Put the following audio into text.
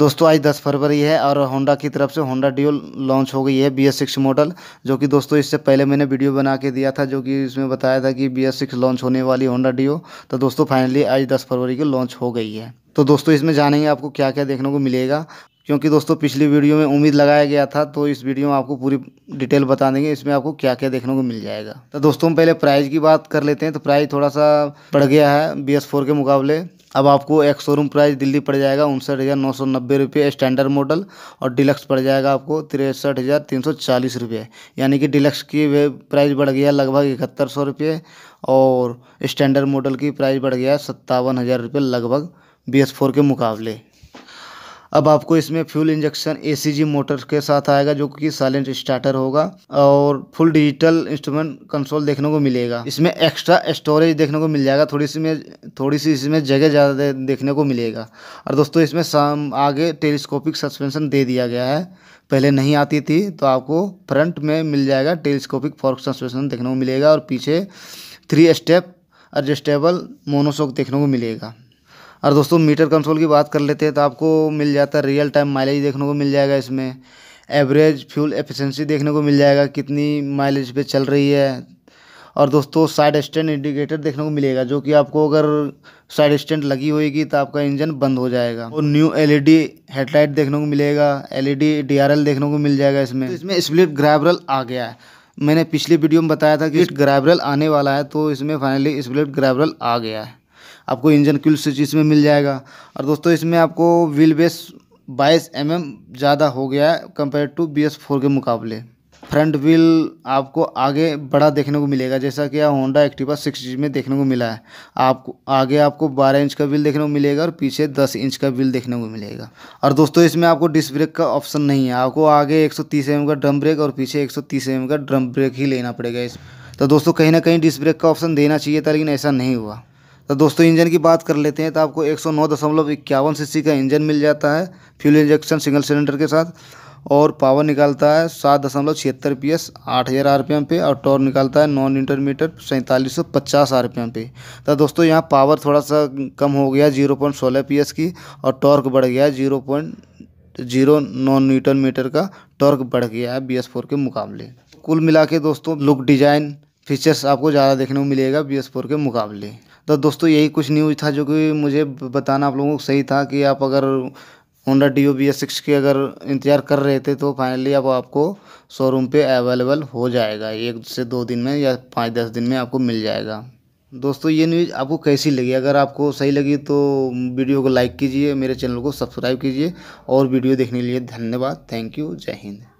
दोस्तों आज 10 फरवरी है और होंडा की तरफ से होंडा ड्यूल लॉन्च हो गई है बी एस सिक्स मॉडल जो कि दोस्तों इससे पहले मैंने वीडियो बना के दिया था जो कि इसमें बताया था कि बी एस सिक्स लॉन्च होने वाली होंडा डियो तो दोस्तों फाइनली आज 10 फरवरी को लॉन्च हो गई है तो दोस्तों इसमें जानेंगे आपको क्या क्या देखने को मिलेगा क्योंकि दोस्तों पिछली वीडियो में उम्मीद लगाया गया था तो इस वीडियो में आपको पूरी डिटेल बता देंगे इसमें आपको क्या क्या देखने को मिल जाएगा तो दोस्तों हम पहले प्राइस की बात कर लेते हैं तो प्राइस थोड़ा सा बढ़ गया है बी के मुकाबले अब आपको एक शोरूम प्राइस दिल्ली पड़ जाएगा उनसठ हज़ार नौ सौ नब्बे रुपये स्टैंडर्ड मॉडल और डिलक्स पड़ जाएगा आपको तिरसठ हज़ार तीन सौ चालीस रुपये यानी कि डिलक्स की वे प्राइस बढ़ गया लगभग इकहत्तर सौ रुपये और स्टैंडर्ड मॉडल की प्राइस बढ़ गया सत्तावन हज़ार रुपये लगभग बी के मुकाबले अब आपको इसमें फ्यूल इंजेक्शन ए मोटर के साथ आएगा जो कि साइलेंट स्टार्टर होगा और फुल डिजिटल इंस्ट्रूमेंट कंसोल देखने को मिलेगा इसमें एक्स्ट्रा स्टोरेज देखने को मिल जाएगा थोड़ी सी में थोड़ी सी इसमें जगह ज़्यादा देखने को मिलेगा और दोस्तों इसमें आगे टेलीस्कोपिक सस्पेंशन दे दिया गया है पहले नहीं आती थी तो आपको फ्रंट में मिल जाएगा टेलीस्कोपिक फॉर्क सस्पेंशन देखने को मिलेगा और पीछे थ्री स्टेप एडजस्टेबल मोनोसोक देखने को मिलेगा और दोस्तों मीटर कंसोल की बात कर लेते हैं तो आपको मिल जाता है रियल टाइम माइलेज देखने को मिल जाएगा इसमें एवरेज फ्यूल एफिशिएंसी देखने को मिल जाएगा कितनी माइलेज पे चल रही है और दोस्तों साइड स्टैंड इंडिकेटर देखने को मिलेगा जो कि आपको अगर साइड स्टैंड लगी होगी तो आपका इंजन बंद हो जाएगा और न्यू एलईडी हेडलाइट देखने को मिलेगा एलईडी डीआरएल देखने को मिल जाएगा इसमें तो इसमें स्प्लिट ग्रैबरल आ गया है मैंने पिछले वीडियो में बताया था कि ग्रैबरल आने वाला है तो इसमें फाइनली स्प्लिट ग्रैबरल आ गया है आपको इंजन क्यूल स्विच इसमें मिल जाएगा और दोस्तों इसमें आपको व्हील बेस बाईस एम एम ज़्यादा हो गया है compare to B S four के मुकाबले फ्रंट व्हील आपको आगे बड़ा देखने को मिलेगा जैसा कि होंडा एक्टिवा सिक्स में देखने को मिला है आपको आगे आपको 12 इंच का व्हील देखने को मिलेगा और पीछे 10 इंच का व्हील देखने को मिलेगा और दोस्तों इसमें आपको डिस्क ब्रेक का ऑप्शन नहीं है आपको आगे 130 एम का ड्रम ब्रेक और पीछे 130 एम का ड्रम ब्रेक ही लेना पड़ेगा इस तो दोस्तों कहीं ना कहीं डिस्क ब्रेक का ऑप्शन देना चाहिए था लेकिन ऐसा नहीं हुआ तो दोस्तों इंजन की बात कर लेते हैं तो आपको एक सौ नौ दशमलव इक्यावन सी का इंजन मिल जाता है फ्यूल इंजेक्शन सिंगल सिलेंडर के साथ और पावर निकालता है सात दशमलव छिहत्तर पी एस आठ हज़ार आर पी एम पे और टॉर्क निकालता है नॉन इंटरमीटर सैंतालीस सौ पचास आर पी एम पे तो दोस्तों यहाँ पावर थोड़ा सा कम हो गया जीरो पॉइंट सोलह पी एस की और टॉर्क बढ़ गया है zero point zero nine newton metre का टॉर्क बढ़ गया है बी एस फोर के मुकाबले कुल मिला के दोस्तों लुक डिज़ाइन फीचर्स आपको ज़्यादा देखने को मिलेगा बी एस फोर के मुकाबले तो दोस्तों यही कुछ न्यूज़ था जो कि मुझे बताना आप लोगों को सही था कि आप अगर Honda Dio B S six के अगर इंतज़ार कर रहे थे तो फाइनली अब आपको शोरूम पे अवेलेबल हो जाएगा एक से दो दिन में या पाँच दस दिन में आपको मिल जाएगा दोस्तों ये न्यूज़ आपको कैसी लगी अगर आपको सही लगी तो वीडियो को लाइक कीजिए मेरे चैनल को सब्सक्राइब कीजिए और वीडियो देखने के लिए धन्यवाद थैंक यू जय हिंद